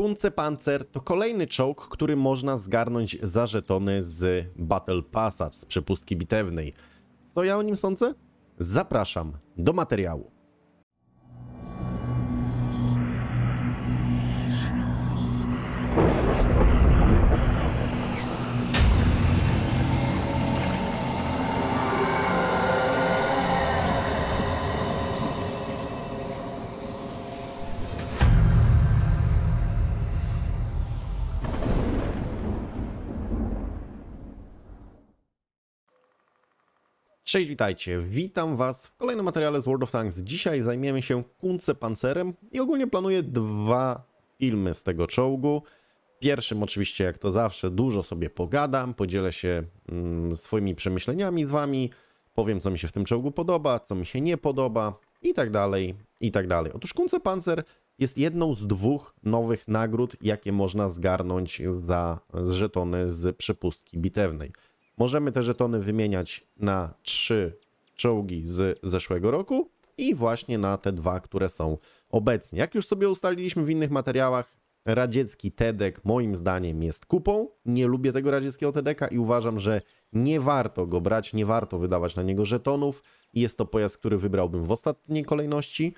Kunce Panzer to kolejny czołg, który można zgarnąć za żetony z Battle Passa, z przepustki bitewnej. Co ja o nim sądzę? Zapraszam do materiału. Cześć, witajcie. Witam Was w kolejnym materiale z World of Tanks. Dzisiaj zajmiemy się Kunce Pancerem i ogólnie planuję dwa filmy z tego czołgu. Pierwszym oczywiście, jak to zawsze, dużo sobie pogadam, podzielę się mm, swoimi przemyśleniami z Wami, powiem co mi się w tym czołgu podoba, co mi się nie podoba i tak dalej, i tak dalej. Otóż Kunce Pancer jest jedną z dwóch nowych nagród, jakie można zgarnąć za żetony z przepustki bitewnej. Możemy te żetony wymieniać na trzy czołgi z zeszłego roku i właśnie na te dwa, które są obecnie. Jak już sobie ustaliliśmy w innych materiałach, radziecki TEDek moim zdaniem jest kupą. Nie lubię tego radzieckiego TEDeka i uważam, że nie warto go brać, nie warto wydawać na niego żetonów. Jest to pojazd, który wybrałbym w ostatniej kolejności.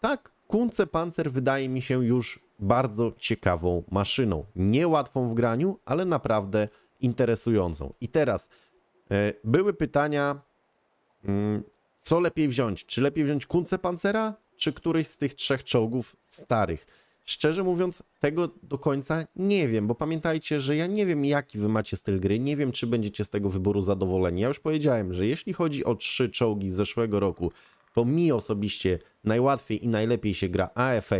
Tak, Kunce Panzer wydaje mi się już bardzo ciekawą maszyną. Niełatwą w graniu, ale naprawdę interesującą. I teraz e, były pytania, mm, co lepiej wziąć? Czy lepiej wziąć kunce pancera, czy któryś z tych trzech czołgów starych? Szczerze mówiąc, tego do końca nie wiem, bo pamiętajcie, że ja nie wiem, jaki wy macie styl gry, nie wiem, czy będziecie z tego wyboru zadowoleni. Ja już powiedziałem, że jeśli chodzi o trzy czołgi z zeszłego roku, to mi osobiście najłatwiej i najlepiej się gra afa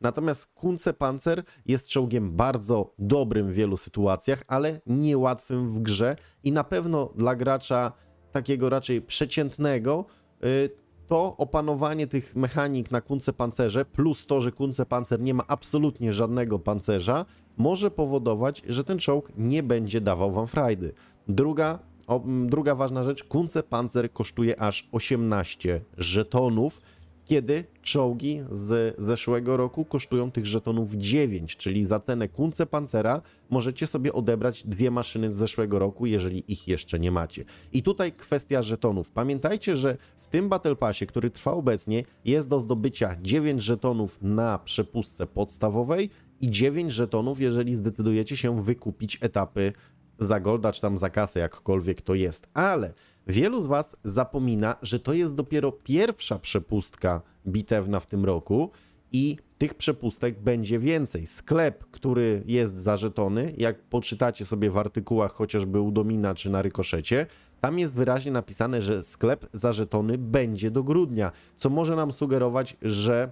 natomiast Kunce Panzer jest czołgiem bardzo dobrym w wielu sytuacjach, ale niełatwym w grze i na pewno dla gracza takiego raczej przeciętnego y, to opanowanie tych mechanik na kunce pancerze, plus to, że kunce pancer nie ma absolutnie żadnego pancerza, może powodować, że ten czołg nie będzie dawał wam frajdy. Druga o, druga ważna rzecz, Kunce Panzer kosztuje aż 18 żetonów, kiedy czołgi z zeszłego roku kosztują tych żetonów 9, czyli za cenę kunce pancera możecie sobie odebrać dwie maszyny z zeszłego roku, jeżeli ich jeszcze nie macie. I tutaj kwestia żetonów. Pamiętajcie, że w tym Battle Passie, który trwa obecnie, jest do zdobycia 9 żetonów na przepustce podstawowej i 9 żetonów, jeżeli zdecydujecie się wykupić etapy za golda czy tam za kasę, jakkolwiek to jest. Ale wielu z Was zapomina, że to jest dopiero pierwsza przepustka bitewna w tym roku i tych przepustek będzie więcej. Sklep, który jest zarzetony, jak poczytacie sobie w artykułach chociażby u Domina czy na Rykoszecie, tam jest wyraźnie napisane, że sklep zarzetony będzie do grudnia, co może nam sugerować, że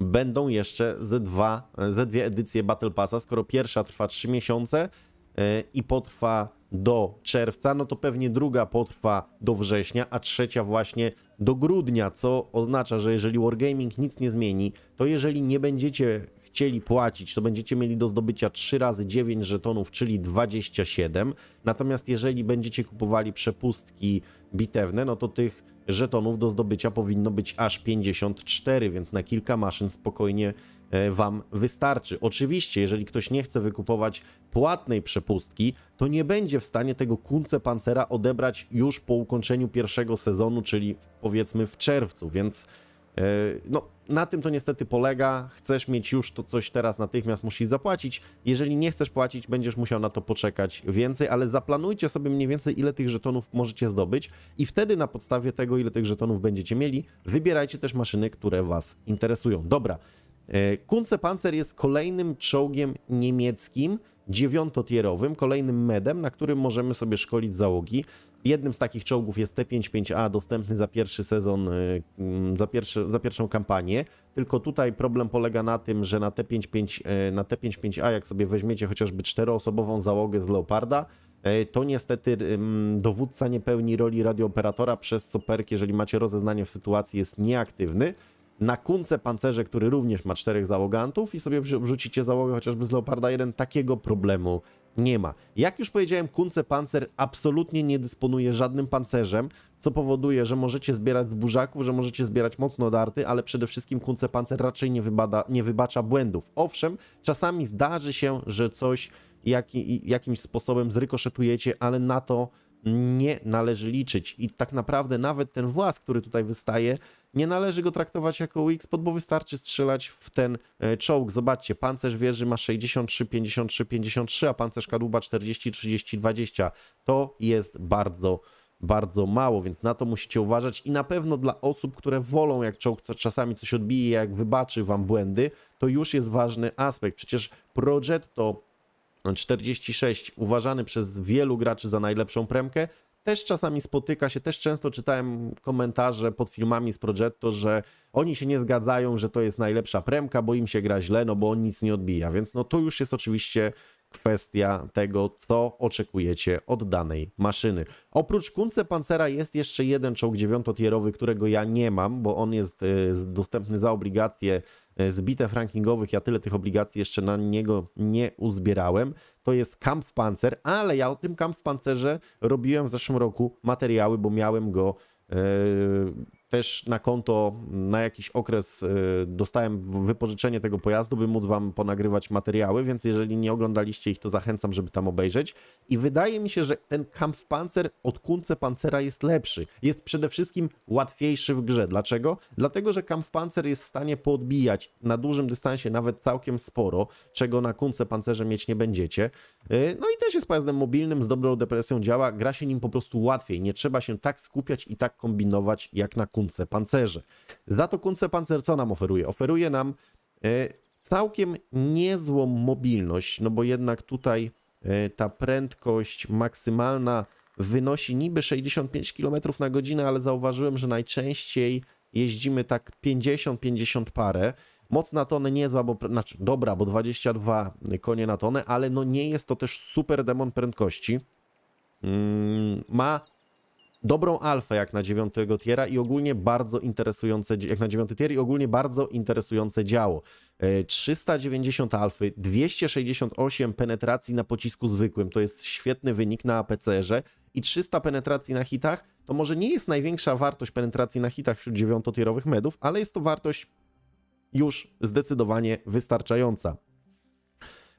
będą jeszcze ze, dwa, ze dwie edycje Battle Passa, skoro pierwsza trwa 3 miesiące, E, i potrwa do czerwca, no to pewnie druga potrwa do września, a trzecia właśnie do grudnia, co oznacza, że jeżeli Wargaming nic nie zmieni, to jeżeli nie będziecie chcieli płacić, to będziecie mieli do zdobycia 3 razy 9 żetonów, czyli 27. Natomiast jeżeli będziecie kupowali przepustki bitewne, no to tych żetonów do zdobycia powinno być aż 54, więc na kilka maszyn spokojnie E, wam wystarczy. Oczywiście, jeżeli ktoś nie chce wykupować płatnej przepustki, to nie będzie w stanie tego kulce pancera odebrać już po ukończeniu pierwszego sezonu, czyli powiedzmy w czerwcu, więc e, no, na tym to niestety polega. Chcesz mieć już to coś teraz, natychmiast musisz zapłacić. Jeżeli nie chcesz płacić, będziesz musiał na to poczekać więcej, ale zaplanujcie sobie mniej więcej, ile tych żetonów możecie zdobyć, i wtedy na podstawie tego, ile tych żetonów będziecie mieli, wybierajcie też maszyny, które Was interesują. Dobra, E, Kunce Panzer jest kolejnym czołgiem niemieckim, dziewiątotierowym, kolejnym medem, na którym możemy sobie szkolić załogi. Jednym z takich czołgów jest T-55A, dostępny za pierwszy sezon, e, mm, za, pierwszy, za pierwszą kampanię. Tylko tutaj problem polega na tym, że na, T-55, e, na T-55A, jak sobie weźmiecie chociażby czteroosobową załogę z Leoparda, to niestety mm, dowódca nie pełni roli radiooperatora, przez co perk, jeżeli macie rozeznanie w sytuacji, jest nieaktywny na kunce pancerze, który również ma czterech załogantów i sobie wrzucicie załogę chociażby z Leoparda 1, takiego problemu nie ma. Jak już powiedziałem, kunce pancer absolutnie nie dysponuje żadnym pancerzem, co powoduje, że możecie zbierać z burzaków, że możecie zbierać mocno darty, ale przede wszystkim kunce pancer raczej nie, wybada, nie wybacza błędów. Owszem, czasami zdarzy się, że coś jakimś sposobem zrykoszetujecie, ale na to nie należy liczyć. I tak naprawdę nawet ten włas, który tutaj wystaje, nie należy go traktować jako UX, bo wystarczy strzelać w ten e, czołg. Zobaczcie, pancerz wieży ma 63, 53, 53, a pancerz kadłuba 40, 30, 20. To jest bardzo bardzo mało, więc na to musicie uważać i na pewno dla osób, które wolą, jak czołg czasami coś odbije, jak wybaczy wam błędy, to już jest ważny aspekt. Przecież Progetto 46 uważany przez wielu graczy za najlepszą premkę, też czasami spotyka się, też często czytałem komentarze pod filmami z Progetto, że oni się nie zgadzają, że to jest najlepsza premka, bo im się gra źle, no bo on nic nie odbija. Więc no to już jest oczywiście kwestia tego, co oczekujecie od danej maszyny. Oprócz Kunce Pancera jest jeszcze jeden czołg dziewiątotierowy, którego ja nie mam, bo on jest e, dostępny za obligacje e, z bitew rankingowych. Ja tyle tych obligacji jeszcze na niego nie uzbierałem to jest Kampfpanzer, ale ja o tym Kampfpanzerze robiłem w zeszłym roku materiały, bo miałem go e, też na konto na jakiś okres y, dostałem wypożyczenie tego pojazdu, by móc wam ponagrywać materiały, więc jeżeli nie oglądaliście ich, to zachęcam, żeby tam obejrzeć. I wydaje mi się, że ten Kampfpanzer od kunce pancera jest lepszy. Jest przede wszystkim łatwiejszy w grze. Dlaczego? Dlatego, że Kampfpanzer jest w stanie podbijać na dużym dystansie nawet całkiem sporo, czego na kunce pancerze mieć nie będziecie. Y, no i też jest pojazdem mobilnym, z dobrą depresją działa, gra się nim po prostu łatwiej. Nie trzeba się tak skupiać i tak kombinować jak na kunce kunce pancerze. Za to kunce pancer co nam oferuje? Oferuje nam e, całkiem niezłą mobilność, no bo jednak tutaj e, ta prędkość maksymalna wynosi niby 65 km na godzinę, ale zauważyłem, że najczęściej jeździmy tak 50-50 parę. Moc na tonę niezła, bo, znaczy dobra, bo 22 konie na tonę, ale no nie jest to też super demon prędkości. Mm, ma dobrą alfę jak na 9 tiera i ogólnie bardzo interesujące, jak na dziewiąty tier i ogólnie bardzo interesujące działo. 390 e, alfy, 268 penetracji na pocisku zwykłym, to jest świetny wynik na APCR-ze i 300 penetracji na hitach, to może nie jest największa wartość penetracji na hitach wśród 9 medów, ale jest to wartość już zdecydowanie wystarczająca.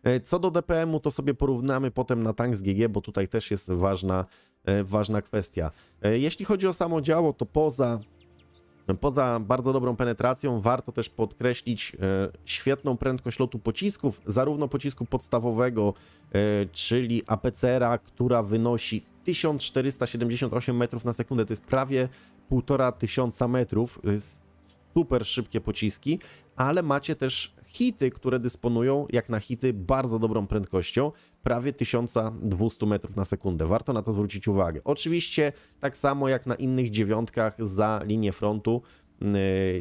E, co do DPM-u, to sobie porównamy potem na tank z GG, bo tutaj też jest ważna, e, ważna kwestia. E, jeśli chodzi o samo działo, to poza Poza bardzo dobrą penetracją warto też podkreślić świetną prędkość lotu pocisków, zarówno pocisku podstawowego, czyli APCR-a, która wynosi 1478 metrów na sekundę, to jest prawie 1500 metrów, super szybkie pociski, ale macie też hity, które dysponują jak na hity bardzo dobrą prędkością, prawie 1200 metrów na sekundę. Warto na to zwrócić uwagę. Oczywiście tak samo jak na innych dziewiątkach za linię frontu, yy,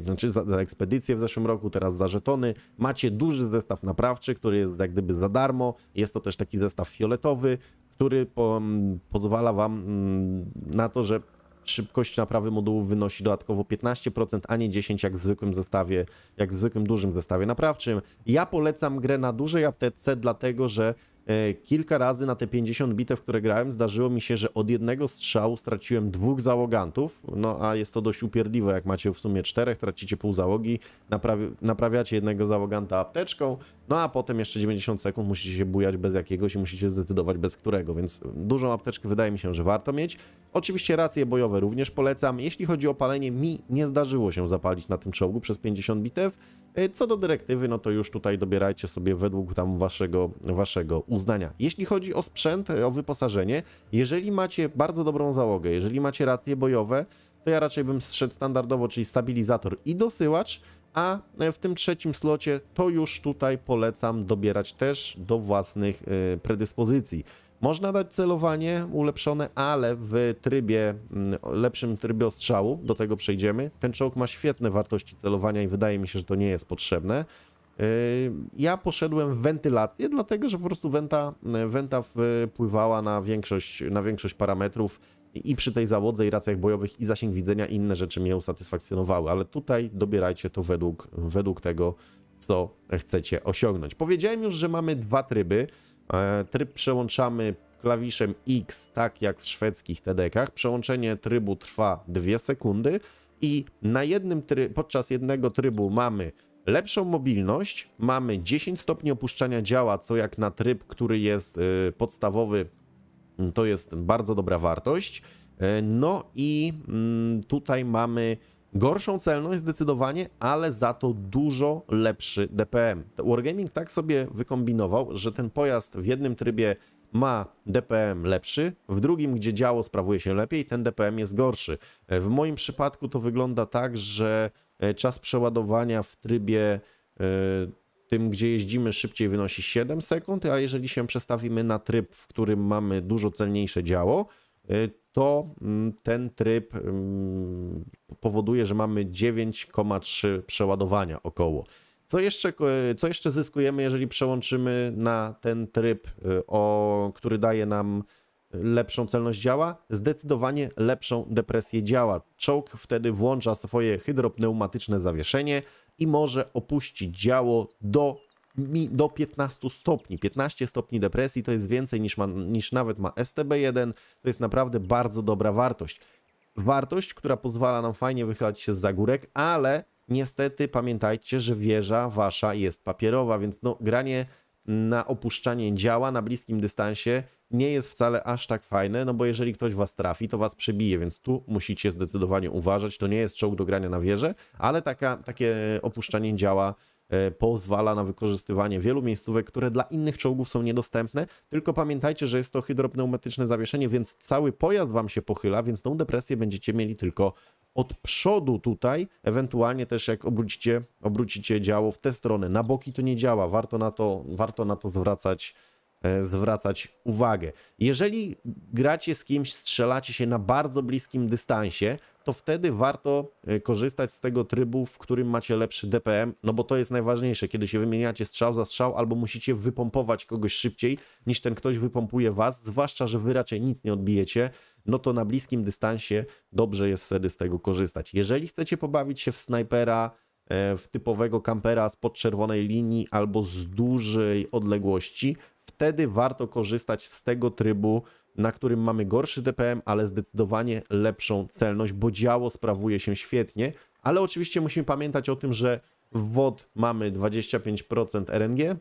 znaczy za, za ekspedycję w zeszłym roku, teraz za żetony. Macie duży zestaw naprawczy, który jest jak gdyby za darmo. Jest to też taki zestaw fioletowy, który po, pozwala Wam mm, na to, że szybkość naprawy modułów wynosi dodatkowo 15%, a nie 10% jak w zwykłym zestawie, jak w zwykłym dużym zestawie naprawczym. Ja polecam grę na dużej aptece, dlatego że E, kilka razy na te 50 bitew, które grałem, zdarzyło mi się, że od jednego strzału straciłem dwóch załogantów, no a jest to dość upierdliwe, jak macie w sumie czterech, tracicie pół załogi, naprawi naprawiacie jednego załoganta apteczką, no a potem jeszcze 90 sekund musicie się bujać bez jakiegoś i musicie zdecydować bez którego, więc dużą apteczkę wydaje mi się, że warto mieć. Oczywiście racje bojowe również polecam. Jeśli chodzi o palenie, mi nie zdarzyło się zapalić na tym czołgu przez 50 bitew, E, co do dyrektywy, no to już tutaj dobierajcie sobie według tam waszego, waszego uznania. Jeśli chodzi o sprzęt, e, o wyposażenie, jeżeli macie bardzo dobrą załogę, jeżeli macie racje bojowe, to ja raczej bym zszedł standardowo, czyli stabilizator i dosyłacz, a e, w tym trzecim slocie to już tutaj polecam dobierać też do własnych predyspozycji. Można dać celowanie ulepszone, ale w trybie, mm, lepszym trybie ostrzału, do tego przejdziemy. Ten czołg ma świetne wartości celowania i wydaje mi się, że to nie jest potrzebne. Yy, ja poszedłem w wentylację, dlatego że po prostu wenta, wenta wpływała na większość, na większość parametrów i przy tej załodze i racjach bojowych i zasięg widzenia inne rzeczy mnie usatysfakcjonowały, ale tutaj dobierajcie to według, według tego, co chcecie osiągnąć. Powiedziałem już, że mamy dwa tryby. E, tryb przełączamy klawiszem X, tak jak w szwedzkich TDK-ach. Przełączenie trybu trwa 2 sekundy i na jednym podczas jednego trybu mamy lepszą mobilność, mamy 10 stopni opuszczania działa, co jak na tryb, który jest e, podstawowy, mm, to jest bardzo dobra wartość. E, no i mm, tutaj mamy Gorszą celność zdecydowanie, ale za to dużo lepszy DPM. Wargaming tak sobie wykombinował, że ten pojazd w jednym trybie ma DPM lepszy, w drugim, gdzie działo sprawuje się lepiej, ten DPM jest gorszy. W moim przypadku to wygląda tak, że e, czas przeładowania w trybie e, tym, gdzie jeździmy szybciej wynosi 7 sekund, a jeżeli się przestawimy na tryb, w którym mamy dużo celniejsze działo, e, to mm, ten tryb mm, powoduje, że mamy 9,3 przeładowania około. Co jeszcze, co jeszcze zyskujemy, jeżeli przełączymy na ten tryb, y, o, który daje nam lepszą celność działa? Zdecydowanie lepszą depresję działa. Czołg wtedy włącza swoje hydropneumatyczne zawieszenie i może opuścić działo do do 15 stopni. 15 stopni depresji to jest więcej niż, ma, niż nawet ma STB1. To jest naprawdę bardzo dobra wartość. Wartość, która pozwala nam fajnie wychylać się z zagórek, ale niestety pamiętajcie, że wieża wasza jest papierowa, więc no, granie na opuszczanie działa na bliskim dystansie nie jest wcale aż tak fajne, no bo jeżeli ktoś was trafi, to was przebije, więc tu musicie zdecydowanie uważać. To nie jest czołg do grania na wieżę, ale taka, takie opuszczanie działa E, pozwala na wykorzystywanie wielu miejscówek, które dla innych czołgów są niedostępne. Tylko pamiętajcie, że jest to hydropneumatyczne zawieszenie, więc cały pojazd Wam się pochyla, więc tą depresję będziecie mieli tylko od przodu tutaj, ewentualnie też jak obrócicie, obrócicie działo w tę stronę, na boki to nie działa, warto na to, warto na to zwracać E, zwracać uwagę. Jeżeli gracie z kimś, strzelacie się na bardzo bliskim dystansie, to wtedy warto e, korzystać z tego trybu, w którym macie lepszy DPM, no bo to jest najważniejsze, kiedy się wymieniacie strzał za strzał, albo musicie wypompować kogoś szybciej niż ten ktoś wypompuje was, zwłaszcza, że wy raczej nic nie odbijecie, no to na bliskim dystansie dobrze jest wtedy z tego korzystać. Jeżeli chcecie pobawić się w snajpera, e, w typowego kampera z podczerwonej linii albo z dużej odległości, wtedy warto korzystać z tego trybu, na którym mamy gorszy DPM, ale zdecydowanie lepszą celność, bo działo sprawuje się świetnie, ale oczywiście musimy pamiętać o tym, że w WOD mamy 25% RNG,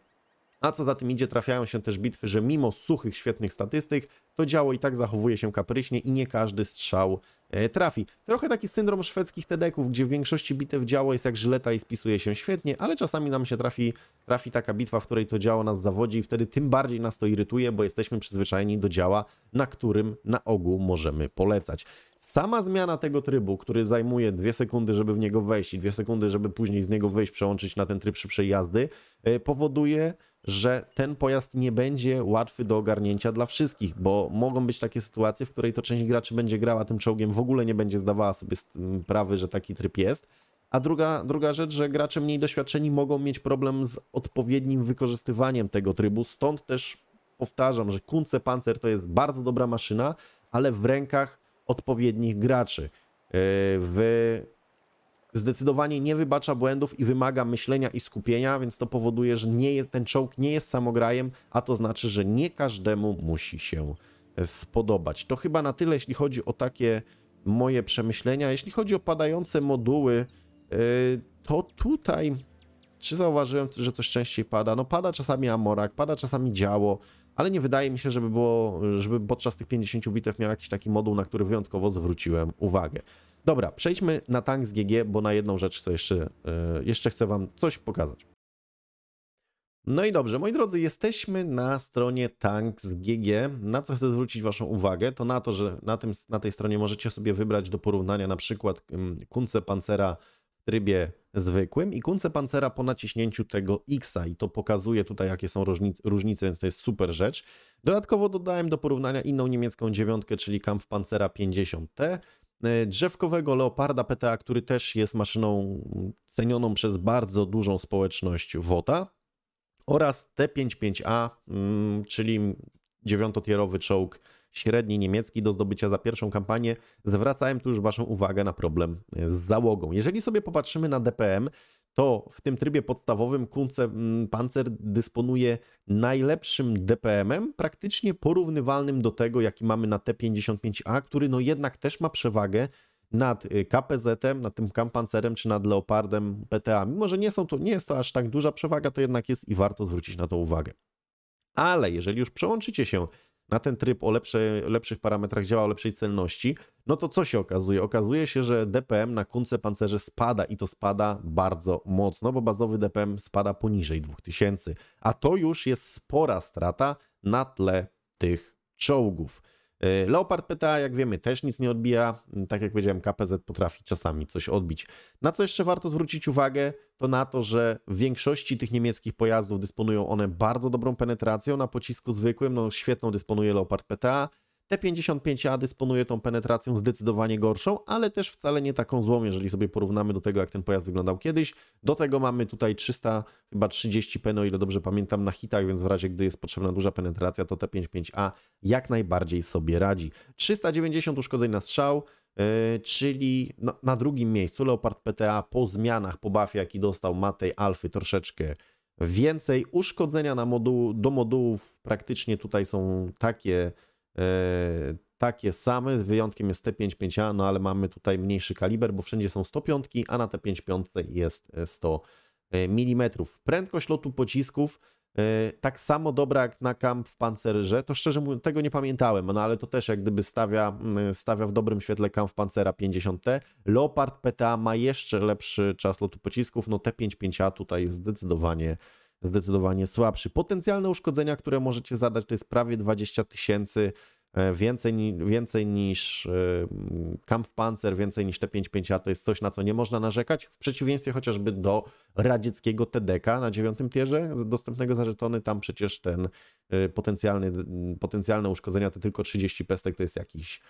a co za tym idzie, trafiają się też bitwy, że mimo suchych, świetnych statystyk, to działo i tak zachowuje się kapryśnie i nie każdy strzał e, trafi. Trochę taki syndrom szwedzkich tedeków, gdzie w większości bitew działo jest jak żyleta i spisuje się świetnie, ale czasami nam się trafi, trafi taka bitwa, w której to działo nas zawodzi i wtedy tym bardziej nas to irytuje, bo jesteśmy przyzwyczajeni do działa, na którym na ogół możemy polecać. Sama zmiana tego trybu, który zajmuje dwie sekundy, żeby w niego wejść i dwie sekundy, żeby później z niego wyjść, przełączyć na ten tryb szybszej jazdy, e, powoduje, że ten pojazd nie będzie łatwy do ogarnięcia dla wszystkich, bo mogą być takie sytuacje, w której to część graczy będzie grała tym czołgiem, w ogóle nie będzie zdawała sobie sprawy, że taki tryb jest. A druga, druga rzecz, że gracze mniej doświadczeni mogą mieć problem z odpowiednim wykorzystywaniem tego trybu, stąd też powtarzam, że Kunce Panzer to jest bardzo dobra maszyna, ale w rękach odpowiednich graczy. Yy, w zdecydowanie nie wybacza błędów i wymaga myślenia i skupienia, więc to powoduje, że nie, ten czołg nie jest samograjem, a to znaczy, że nie każdemu musi się spodobać. To chyba na tyle, jeśli chodzi o takie moje przemyślenia. Jeśli chodzi o padające moduły, y, to tutaj czy zauważyłem, że coś częściej pada? No pada czasami Amorak, pada czasami działo, ale nie wydaje mi się, żeby było, żeby podczas tych 50 bitew miał jakiś taki moduł, na który wyjątkowo zwróciłem uwagę. Dobra, przejdźmy na tank z GG, bo na jedną rzecz chcę jeszcze, e, jeszcze chcę Wam coś pokazać. No i dobrze, moi drodzy, jesteśmy na stronie Tanks GG. Na co chcę zwrócić Waszą uwagę, to na to, że na, tym, na tej stronie możecie sobie wybrać do porównania na przykład kunce pancera w trybie zwykłym i kunce pancera po naciśnięciu tego X-a i to pokazuje tutaj, jakie są różnice, więc to jest super rzecz. Dodatkowo dodałem do porównania inną niemiecką dziewiątkę, czyli pancera 50T E, drzewkowego Leoparda PTA, który też jest maszyną cenioną przez bardzo dużą społeczność WOTA oraz T-55A, mm, czyli dziewiątotierowy czołg średni niemiecki do zdobycia za pierwszą kampanię. Zwracałem tu już Waszą uwagę na problem z załogą. Jeżeli sobie popatrzymy na DPM, to w tym trybie podstawowym Kunce Panzer dysponuje najlepszym DPM-em, praktycznie porównywalnym do tego, jaki mamy na T-55A, który no jednak też ma przewagę nad y, KPZ-em, nad tym Kampancerem czy nad Leopardem PTA. Mimo, że nie, są to, nie jest to aż tak duża przewaga, to jednak jest i warto zwrócić na to uwagę. Ale jeżeli już przełączycie się na ten tryb o lepsze, lepszych parametrach działa, o lepszej celności, no to co się okazuje? Okazuje się, że DPM na kunce pancerze spada i to spada bardzo mocno, bo bazowy DPM spada poniżej 2000, a to już jest spora strata na tle tych czołgów. Y, Leopard PTA, jak wiemy, też nic nie odbija. Mm, tak jak powiedziałem, KPZ potrafi czasami coś odbić. Na co jeszcze warto zwrócić uwagę, to na to, że w większości tych niemieckich pojazdów dysponują one bardzo dobrą penetracją na pocisku zwykłym. No, świetną dysponuje Leopard PTA. T55A dysponuje tą penetracją zdecydowanie gorszą, ale też wcale nie taką złą, jeżeli sobie porównamy do tego, jak ten pojazd wyglądał kiedyś. Do tego mamy tutaj 300, chyba 30 p, o ile dobrze pamiętam, na hitach, więc w razie, gdy jest potrzebna duża penetracja, to T55A jak najbardziej sobie radzi. 390 uszkodzeń na strzał, Yy, czyli na, no, na, drugim miejscu Leopard PTA po zmianach, po buffie jaki dostał ma tej alfy troszeczkę więcej. Uszkodzenia na moduł, do modułów praktycznie tutaj są takie E, takie same, wyjątkiem jest T55A, no ale mamy tutaj mniejszy kaliber, bo wszędzie są 105, a na T55 jest 100 e, e, mm. Prędkość lotu pocisków tak samo dobra jak na kamp w pancerze, to szczerze mówiąc tego nie pamiętałem, no ale to też jak gdyby stawia, mm, stawia w dobrym świetle kamp pancera 50T. Leopard PTA ma jeszcze lepszy czas lotu pocisków, no T55A tutaj jest zdecydowanie zdecydowanie słabszy. Potencjalne uszkodzenia, które możecie zadać, to jest prawie 20 tysięcy e, więcej, więcej niż e, mm, Kampfpanzer, więcej niż T-55A, to jest coś, na co nie można narzekać, w przeciwieństwie chociażby do radzieckiego TDK na dziewiątym tierze dostępnego za żetony, tam przecież ten e, potencjalny, mm, potencjalne uszkodzenia to tylko 30 pestek, to jest jakiś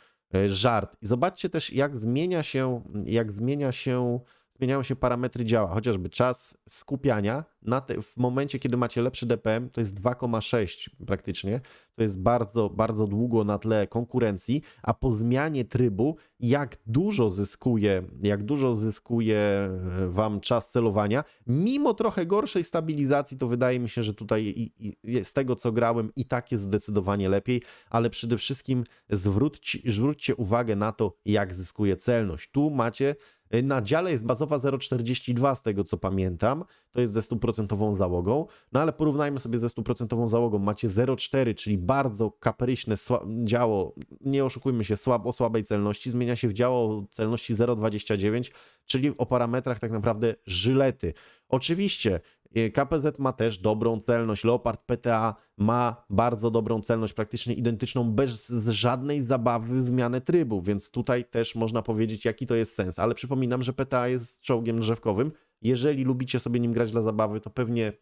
żart. I zobaczcie też, jak zmienia się, jak zmienia się zmieniają się parametry działa, chociażby czas skupiania te, w momencie, kiedy macie lepszy DPM, to jest 2,6 praktycznie, to jest bardzo, bardzo długo na tle konkurencji, a po zmianie trybu, jak dużo zyskuje, jak dużo zyskuje e, Wam czas celowania, mimo trochę gorszej stabilizacji, to wydaje mi się, że tutaj i, i, z tego, co grałem, i tak jest zdecydowanie lepiej, ale przede wszystkim zwróć, zwróćcie uwagę na to, jak zyskuje celność. Tu macie E, na dziale jest bazowa 0,42 z tego co pamiętam, to jest ze stuprocentową załogą, no ale porównajmy sobie ze stuprocentową załogą, macie 0,4, czyli bardzo kapryśne działo, nie oszukujmy się, słab, o słabej celności, zmienia się w działo celności 0,29, czyli o parametrach tak naprawdę żylety. Oczywiście Y, KPZ ma też dobrą celność, Leopard PTA ma bardzo dobrą celność, praktycznie identyczną, bez żadnej zabawy w zmianę trybu, więc tutaj też można powiedzieć, jaki to jest sens. Ale przypominam, że PTA jest czołgiem drzewkowym. Jeżeli lubicie sobie nim grać dla zabawy, to pewnie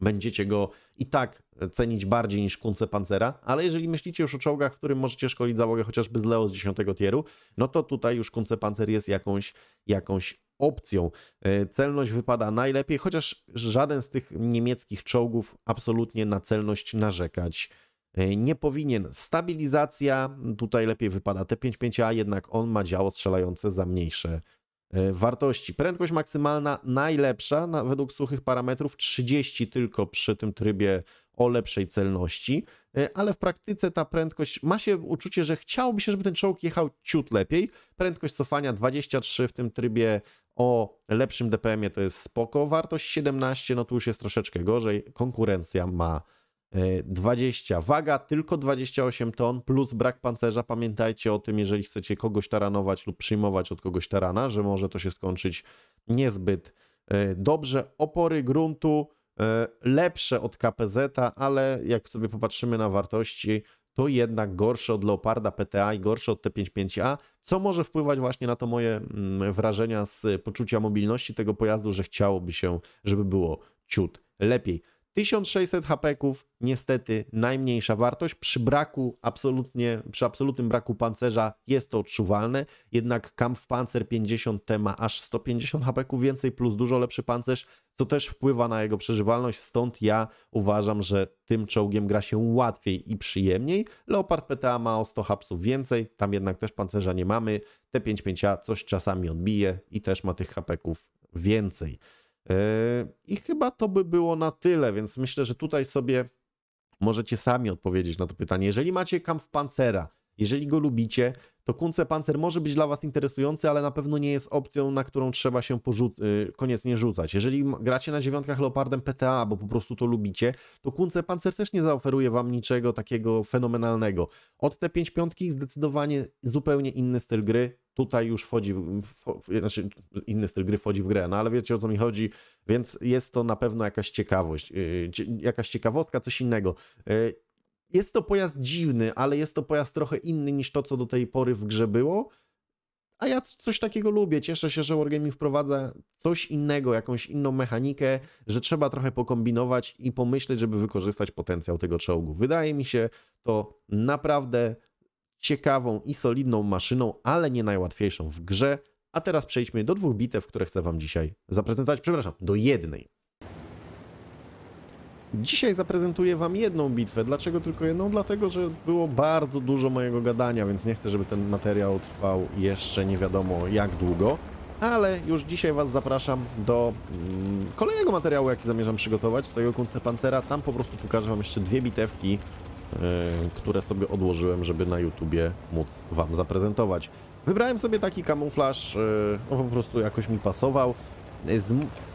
będziecie go i tak cenić bardziej niż kunce pancera, ale jeżeli myślicie już o czołgach, w którym możecie szkolić załogę chociażby z Leo z 10 tieru, no to tutaj już kunce pancer jest jakąś, jakąś opcją. E, celność wypada najlepiej, chociaż żaden z tych niemieckich czołgów absolutnie na celność narzekać e, nie powinien. Stabilizacja, tutaj lepiej wypada T55A, jednak on ma działo strzelające za mniejsze E, wartości. Prędkość maksymalna najlepsza na, według suchych parametrów 30 tylko przy tym trybie o lepszej celności, e, ale w praktyce ta prędkość, ma się uczucie, że chciałoby się, żeby ten czołg jechał ciut lepiej. Prędkość cofania 23 w tym trybie o lepszym DPM-ie to jest spoko, wartość 17 no tu już jest troszeczkę gorzej, konkurencja ma 20. E, Waga tylko 28 ton plus brak pancerza. Pamiętajcie o tym, jeżeli chcecie kogoś taranować lub przyjmować od kogoś tarana, że może to się skończyć niezbyt e, dobrze. Opory gruntu e, lepsze od KPZ, ale jak sobie popatrzymy na wartości, to jednak gorsze od Leoparda PTA i gorsze od T55A, co może wpływać właśnie na to moje mm, wrażenia z poczucia mobilności tego pojazdu, że chciałoby się, żeby było ciut lepiej. 1600 hapeków, niestety najmniejsza wartość. Przy braku absolutnie, przy absolutnym braku pancerza jest to odczuwalne, jednak Kampfpanzer 50T ma aż 150 hapeków więcej plus dużo lepszy pancerz, co też wpływa na jego przeżywalność, stąd ja uważam, że tym czołgiem gra się łatwiej i przyjemniej. Leopard PTA ma o 100 hapsów więcej, tam jednak też pancerza nie mamy. T55A coś czasami odbije i też ma tych hapeków więcej. Yy, I chyba to by było na tyle, więc myślę, że tutaj sobie możecie sami odpowiedzieć na to pytanie. Jeżeli macie kamf Pancera, jeżeli go lubicie, to Kunce Pancer może być dla Was interesujący, ale na pewno nie jest opcją, na którą trzeba się yy, koniecznie rzucać. Jeżeli gracie na dziewiątkach Leopardem PTA, bo po prostu to lubicie, to Kunce Pancer też nie zaoferuje Wam niczego takiego fenomenalnego. Od te 5 piątki zdecydowanie zupełnie inny styl gry, tutaj już wchodzi, w, w, znaczy inny styl gry wchodzi w grę, no ale wiecie o co mi chodzi, więc jest to na pewno jakaś ciekawość, yy, jakaś ciekawostka, coś innego. Yy, jest to pojazd dziwny, ale jest to pojazd trochę inny niż to, co do tej pory w grze było. A ja coś takiego lubię. Cieszę się, że Wargaming wprowadza coś innego, jakąś inną mechanikę, że trzeba trochę pokombinować i pomyśleć, żeby wykorzystać potencjał tego czołgu. Wydaje mi się to naprawdę ciekawą i solidną maszyną, ale nie najłatwiejszą w grze. A teraz przejdźmy do dwóch bitew, które chcę Wam dzisiaj zaprezentować. Przepraszam, do jednej. Dzisiaj zaprezentuję Wam jedną bitwę. Dlaczego tylko jedną? Dlatego, że było bardzo dużo mojego gadania, więc nie chcę, żeby ten materiał trwał jeszcze nie wiadomo jak długo. Ale już dzisiaj Was zapraszam do mm, kolejnego materiału, jaki zamierzam przygotować z tego Kunce Pancera. Tam po prostu pokażę Wam jeszcze dwie bitewki, Y, które sobie odłożyłem, żeby na YouTubie móc Wam zaprezentować. Wybrałem sobie taki kamuflaż, y, no po prostu jakoś mi pasował. Y,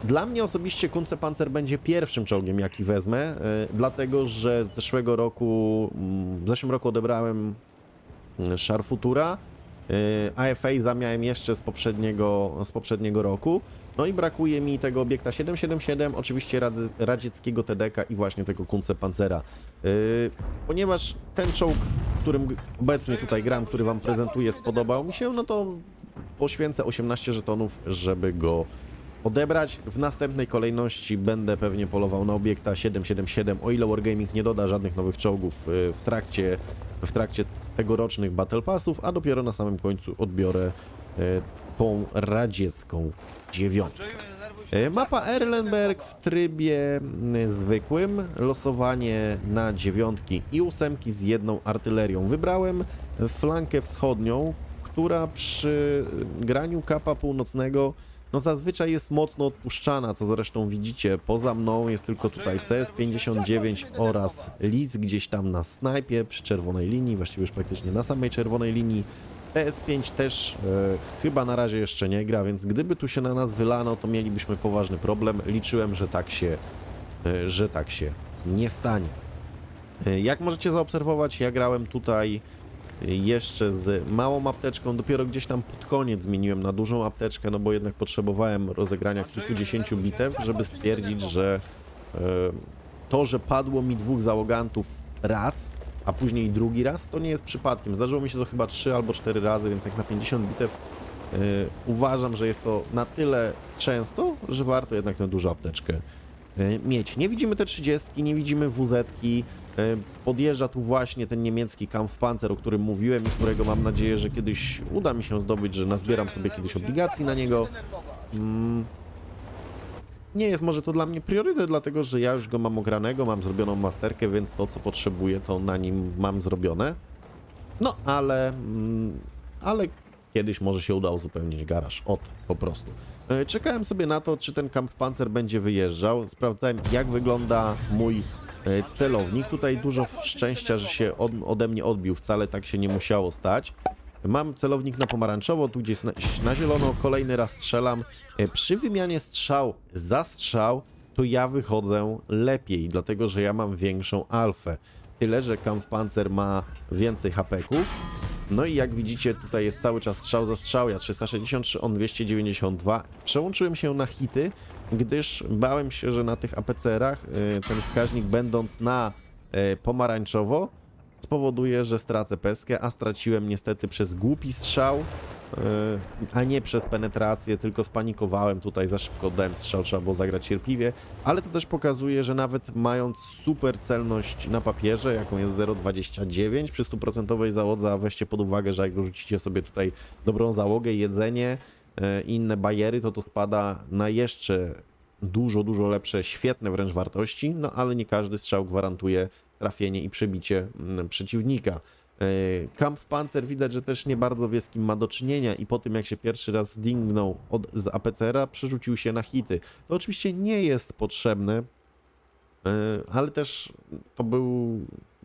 dla mnie osobiście Kunce Panzer będzie pierwszym czołgiem, jaki wezmę, dlatego że z zeszłego roku, mm, w zeszłym roku odebrałem Szarfutura, AFA zamiałem jeszcze z poprzedniego, z poprzedniego roku no i brakuje mi tego obiekta 777, oczywiście radzieckiego TDK i właśnie tego Kunce Panzera. Yy, ponieważ ten czołg, którym obecnie tutaj gram, który wam prezentuję, spodobał mi się, no to poświęcę 18 żetonów, żeby go odebrać. W następnej kolejności będę pewnie polował na obiekta 777, o ile Wargaming nie doda żadnych nowych czołgów yy, w trakcie, w trakcie tegorocznych Battle Passów, a dopiero na samym końcu odbiorę yy, ekipą radziecką dziewiątkę. E, mapa Erlenberg w trybie mm, zwykłym, losowanie na dziewiątki i ósemki z jedną artylerią. Wybrałem flankę wschodnią, która przy graniu kapa północnego no zazwyczaj jest mocno odpuszczana, co zresztą widzicie. Poza mną jest tylko tutaj CS59 oraz Lis gdzieś tam na snajpie przy czerwonej linii, właściwie już praktycznie na samej czerwonej linii. PS5 też e, chyba na razie jeszcze nie gra, więc gdyby tu się na nas wylano, to mielibyśmy poważny problem. Liczyłem, że tak się, e, że tak się nie stanie. E, jak możecie zaobserwować, ja grałem tutaj e, jeszcze z małą apteczką, dopiero gdzieś tam pod koniec zmieniłem na dużą apteczkę, no bo jednak potrzebowałem rozegrania kilkudziesięciu bitew, żeby stwierdzić, że e, to, że padło mi dwóch załogantów raz, a później drugi raz, to nie jest przypadkiem. Zdarzyło mi się to chyba 3 albo 4 razy, więc jak na 50 bitew yy, uważam, że jest to na tyle często, że warto jednak tę dużą apteczkę yy, mieć. Nie widzimy te 30, nie widzimy wz -ki. Y, podjeżdża tu właśnie ten niemiecki Kampfpanzer, o którym mówiłem i którego mam nadzieję, że kiedyś uda mi się zdobyć, że nazbieram sobie kiedyś obligacji na niego. Mm. Nie jest może to dla mnie priorytet, dlatego że ja już go mam ogranego, mam zrobioną masterkę, więc to co potrzebuję to na nim mam zrobione. No ale, mm, ale kiedyś może się uda uzupełnić garaż, od po prostu. E, czekałem sobie na to, czy ten Kampfpanzer będzie wyjeżdżał. Sprawdzałem, jak wygląda mój e, celownik. Tutaj dużo szczęścia, że się ode mnie odbił. Wcale tak się nie musiało stać. Mam celownik na pomarańczowo, tu gdzieś na, na zielono, kolejny raz strzelam. E, przy wymianie strzał za strzał to ja wychodzę lepiej, dlatego że ja mam większą alfę. Tyle, że Kampfpanzer ma więcej hapeków. No i jak widzicie, tutaj jest cały czas strzał za strzał, ja 363, on 292. Przełączyłem się na hity, gdyż bałem się, że na tych APCR-ach e, ten wskaźnik będąc na e, pomarańczowo, spowoduje, że stracę peskę, a straciłem niestety przez głupi strzał, e, a nie przez penetrację, tylko spanikowałem tutaj, za szybko oddałem strzał, trzeba było zagrać cierpliwie, ale to też pokazuje, że nawet mając super celność na papierze, jaką jest 0,29 przy 100% załodze, a weźcie pod uwagę, że jak rzucicie sobie tutaj dobrą załogę, jedzenie, e, i inne bariery, to to spada na jeszcze dużo, dużo lepsze, świetne wręcz wartości, no ale nie każdy strzał gwarantuje trafienie i przebicie mm, przeciwnika. E, Kampfpanzer widać, że też nie bardzo wie z kim ma do czynienia i po tym jak się pierwszy raz dingnął od, z APCR-a przerzucił się na hity. To oczywiście nie jest potrzebne, e, ale też to był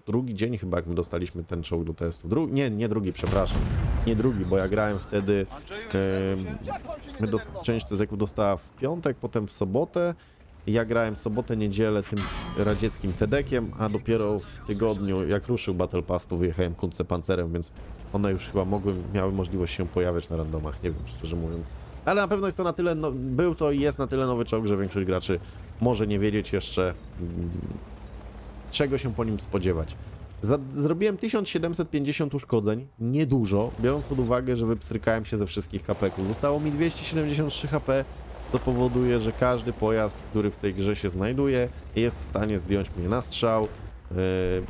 drugi dzień chyba, jak my dostaliśmy ten czołg do testu. Dru nie, nie drugi, przepraszam. Nie drugi, bo ja grałem wtedy... E, część CZK dostała w piątek, potem w sobotę. Ja grałem sobotę, niedzielę tym radzieckim Tedekiem, a dopiero w tygodniu, jak ruszył Battle Pass, to wyjechałem kunce pancerem, więc one już chyba mogły, miały możliwość się pojawiać na randomach, nie wiem, szczerze mówiąc. Ale na pewno jest to na tyle, no, był to i jest na tyle nowy czołg, że większość graczy może nie wiedzieć jeszcze, mm, czego się po nim spodziewać. Zrobiłem 1750 uszkodzeń, niedużo, biorąc pod uwagę, że wypstrykałem się ze wszystkich HP-ków. Zostało mi 273 HP, co powoduje, że każdy pojazd, który w tej grze się znajduje, jest w stanie zdjąć mnie na strzał, e,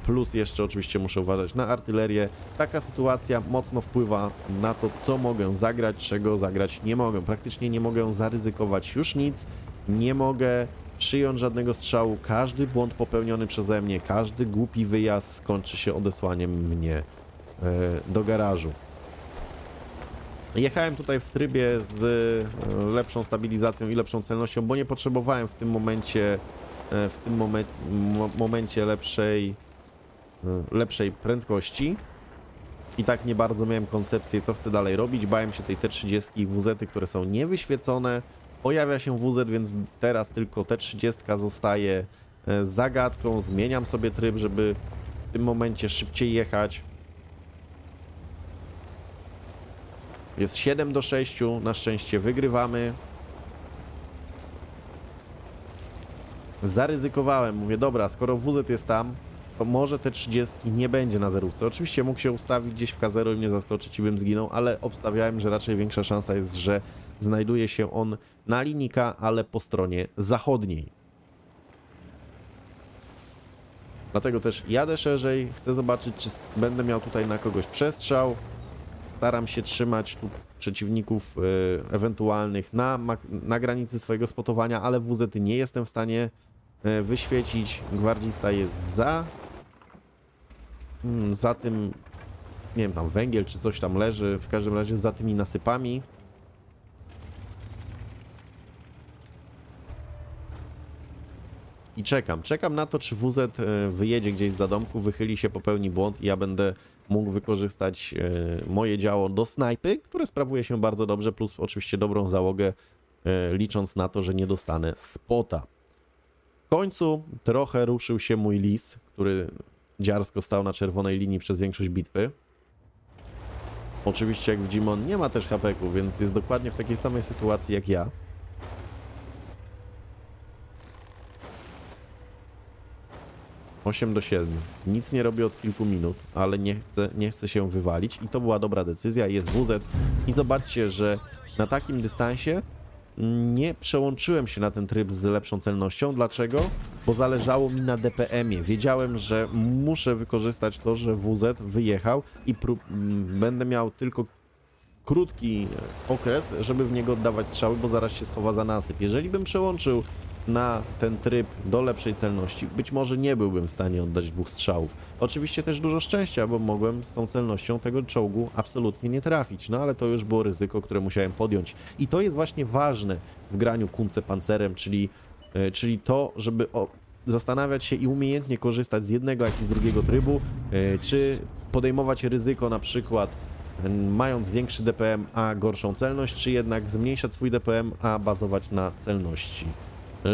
plus jeszcze oczywiście muszę uważać na artylerię. Taka sytuacja mocno wpływa na to, co mogę zagrać, czego zagrać nie mogę. Praktycznie nie mogę zaryzykować już nic, nie mogę przyjąć żadnego strzału. Każdy błąd popełniony przeze mnie, każdy głupi wyjazd skończy się odesłaniem mnie e, do garażu. Jechałem tutaj w trybie z e, lepszą stabilizacją i lepszą celnością, bo nie potrzebowałem w tym momencie e, w tym momen momencie lepszej e, lepszej prędkości. I tak nie bardzo miałem koncepcję, co chcę dalej robić. Bałem się tej T30 i WZ, które są niewyświecone. Pojawia się WZ, więc teraz tylko T30 zostaje zagadką. Zmieniam sobie tryb, żeby w tym momencie szybciej jechać. Jest 7 do 6, na szczęście wygrywamy. Zaryzykowałem, mówię, dobra, skoro WZ jest tam, to może te 30 nie będzie na zerówce. Oczywiście mógł się ustawić gdzieś w K0 i mnie zaskoczyć i bym zginął, ale obstawiałem, że raczej większa szansa jest, że znajduje się on na linika, ale po stronie zachodniej. Dlatego też jadę szerzej, chcę zobaczyć, czy będę miał tutaj na kogoś przestrzał staram się trzymać tu przeciwników e, ewentualnych na, na granicy swojego spotowania, ale WZ nie jestem w stanie e, wyświecić. Gwardzista jest za. Mm, za tym, nie wiem, tam węgiel czy coś tam leży. W każdym razie za tymi nasypami. I czekam. Czekam na to, czy WZ e, wyjedzie gdzieś za domku, wychyli się, popełni błąd i ja będę mógł wykorzystać e, moje działo do snajpy, które sprawuje się bardzo dobrze, plus oczywiście dobrą załogę, e, licząc na to, że nie dostanę spota. W końcu trochę ruszył się mój lis, który dziarsko stał na czerwonej linii przez większość bitwy. Oczywiście, jak widzimy, on nie ma też hapeku, więc jest dokładnie w takiej samej sytuacji jak ja. 8 do 7. Nic nie robię od kilku minut, ale nie chcę, nie chcę się wywalić i to była dobra decyzja, jest WZ i zobaczcie, że na takim dystansie nie przełączyłem się na ten tryb z lepszą celnością. Dlaczego? Bo zależało mi na DPM-ie. Wiedziałem, że muszę wykorzystać to, że WZ wyjechał i mm, będę miał tylko krótki okres, żeby w niego oddawać strzały, bo zaraz się schowa za nasyp. Jeżeli bym przełączył na ten tryb do lepszej celności, być może nie byłbym w stanie oddać dwóch strzałów. Oczywiście też dużo szczęścia, bo mogłem z tą celnością tego czołgu absolutnie nie trafić, no ale to już było ryzyko, które musiałem podjąć. I to jest właśnie ważne w graniu kunce pancerem, czyli, e, czyli to, żeby o, zastanawiać się i umiejętnie korzystać z jednego, jak i z drugiego trybu, e, czy podejmować ryzyko na przykład mając większy DPM, a gorszą celność, czy jednak zmniejszać swój DPM, a bazować na celności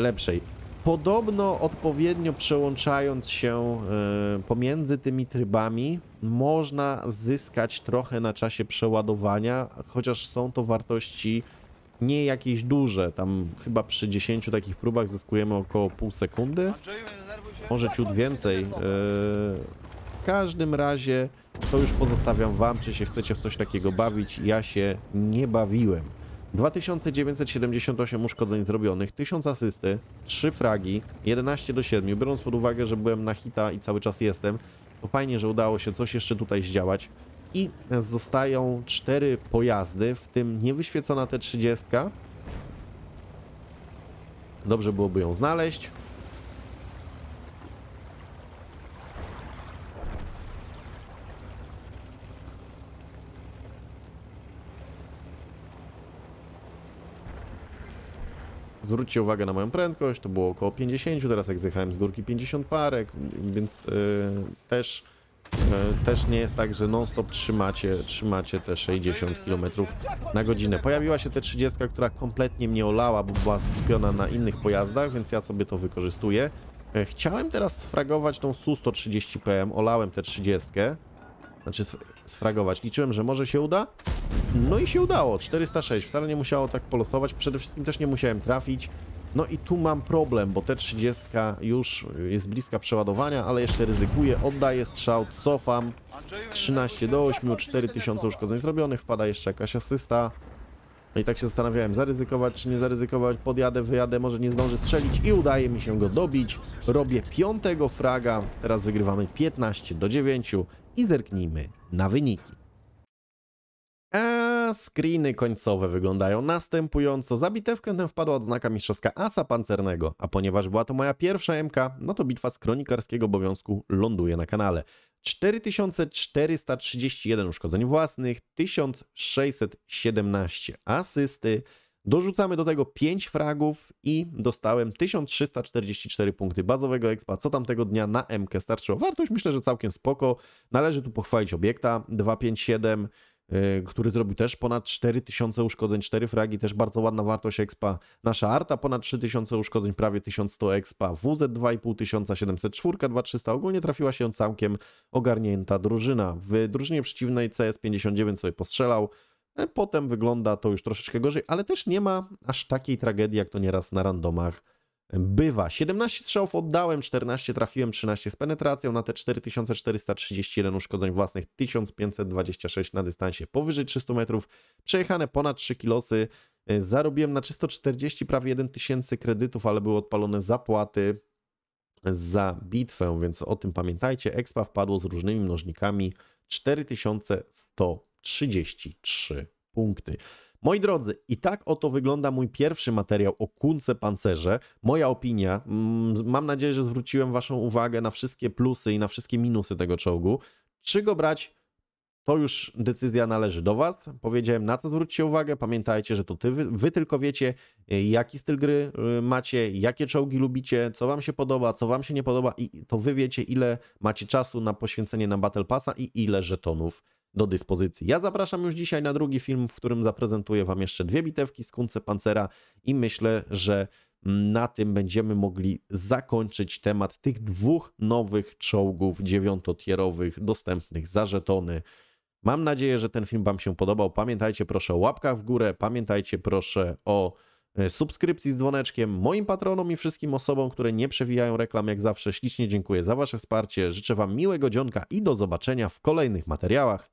lepszej. Podobno odpowiednio przełączając się e, pomiędzy tymi trybami, można zyskać trochę na czasie przeładowania, chociaż są to wartości nie jakieś duże. Tam chyba przy 10 takich próbach zyskujemy około pół sekundy, może ciut więcej. E, w każdym razie to już pozostawiam Wam, czy się chcecie w coś takiego bawić. Ja się nie bawiłem. 2978 uszkodzeń zrobionych, 1000 asysty, 3 fragi, 11 do 7. Biorąc pod uwagę, że byłem na hita i cały czas jestem, to fajnie, że udało się coś jeszcze tutaj zdziałać. I zostają 4 pojazdy, w tym niewyświecona T30. Dobrze byłoby ją znaleźć. Zwróćcie uwagę na moją prędkość, to było około 50, teraz jak zjechałem z górki 50 parek, więc yy, też, yy, też nie jest tak, że non-stop trzymacie, trzymacie te 60 km na godzinę. Pojawiła się te 30, która kompletnie mnie olała, bo była skupiona na innych pojazdach, więc ja sobie to wykorzystuję. E, chciałem teraz sfragować tą SU-130PM, olałem tę 30, znaczy sfragować. Liczyłem, że może się uda, no i się udało, 406, wcale nie musiało tak polosować, przede wszystkim też nie musiałem trafić. No i tu mam problem, bo T30 już jest bliska przeładowania, ale jeszcze ryzykuję, oddaję strzał, cofam. 13 do 8, 4000 uszkodzeń zrobionych, wpada jeszcze jakaś asysta. No i tak się zastanawiałem, zaryzykować czy nie zaryzykować, podjadę, wyjadę, może nie zdążę strzelić i udaje mi się go dobić. Robię piątego fraga, teraz wygrywamy 15 do 9 i zerknijmy na wyniki. A screeny końcowe wyglądają następująco. Za bitewkę tę wpadła odznaka mistrzowska asa pancernego, a ponieważ była to moja pierwsza MK, no to bitwa z kronikarskiego obowiązku ląduje na kanale. 4431 uszkodzeń własnych, 1617 asysty, Dorzucamy do tego 5 fragów i dostałem 1344 punkty bazowego expa, co tamtego dnia na MK starczyło. Wartość myślę, że całkiem spoko. Należy tu pochwalić obiekta 257, Y, który zrobił też ponad 4000 uszkodzeń, 4 fragi, też bardzo ładna wartość expa. Nasza Arta ponad 3000 uszkodzeń, prawie 1100 expa, WZ 2500, 704, 2300. Ogólnie trafiła się całkiem ogarnięta drużyna. W drużynie przeciwnej CS59 sobie postrzelał, e, potem wygląda to już troszeczkę gorzej, ale też nie ma aż takiej tragedii, jak to nieraz na randomach bywa. 17 strzałów oddałem, 14 trafiłem, 13 z penetracją na te 4431 uszkodzeń własnych, 1526 na dystansie powyżej 300 metrów, przejechane ponad 3 kilosy, e, zarobiłem na 340 prawie 1000 kredytów, ale były odpalone zapłaty za bitwę, więc o tym pamiętajcie. Expa wpadło z różnymi mnożnikami 4133 punkty. Moi drodzy, i tak oto wygląda mój pierwszy materiał o kunce pancerze. Moja opinia. Mm, mam nadzieję, że zwróciłem Waszą uwagę na wszystkie plusy i na wszystkie minusy tego czołgu. Czy go brać? To już decyzja należy do Was. Powiedziałem, na co zwróćcie uwagę. Pamiętajcie, że to ty, wy tylko wiecie, y, jaki styl gry y, macie, jakie czołgi lubicie, co Wam się podoba, co Wam się nie podoba, i to Wy wiecie, ile macie czasu na poświęcenie na Battle Passa i ile żetonów do dyspozycji. Ja zapraszam już dzisiaj na drugi film, w którym zaprezentuję Wam jeszcze dwie bitewki z Kunce Pancera i myślę, że mm, na tym będziemy mogli zakończyć temat tych dwóch nowych czołgów dziewiątotierowych dostępnych za żetony. Mam nadzieję, że ten film Wam się podobał. Pamiętajcie proszę o łapkach w górę, pamiętajcie proszę o e, subskrypcji z dzwoneczkiem, moim patronom i wszystkim osobom, które nie przewijają reklam jak zawsze. Ślicznie dziękuję za Wasze wsparcie, życzę Wam miłego dzionka i do zobaczenia w kolejnych materiałach.